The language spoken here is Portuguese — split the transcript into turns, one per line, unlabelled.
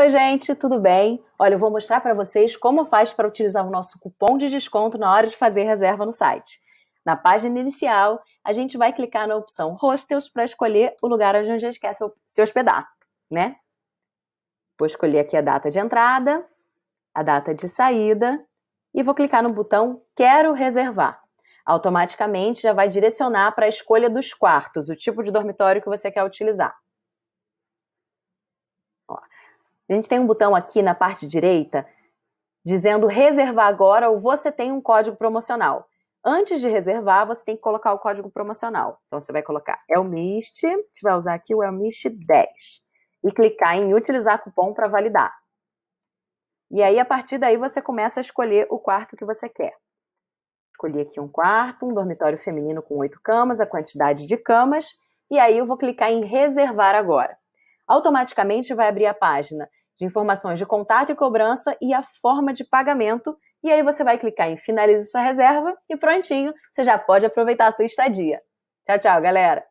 Oi, gente, tudo bem? Olha, eu vou mostrar para vocês como faz para utilizar o nosso cupom de desconto na hora de fazer reserva no site. Na página inicial, a gente vai clicar na opção Hostels para escolher o lugar onde a gente quer se hospedar, né? Vou escolher aqui a data de entrada, a data de saída e vou clicar no botão Quero reservar. Automaticamente já vai direcionar para a escolha dos quartos, o tipo de dormitório que você quer utilizar. A gente tem um botão aqui na parte direita dizendo reservar agora ou você tem um código promocional. Antes de reservar, você tem que colocar o código promocional. Então você vai colocar Elmist, a gente vai usar aqui o Elmist 10 e clicar em utilizar cupom para validar. E aí a partir daí você começa a escolher o quarto que você quer. Escolhi aqui um quarto, um dormitório feminino com oito camas, a quantidade de camas, e aí eu vou clicar em reservar agora. Automaticamente vai abrir a página de informações de contato e cobrança e a forma de pagamento. E aí você vai clicar em finalize sua reserva e prontinho, você já pode aproveitar a sua estadia. Tchau, tchau, galera!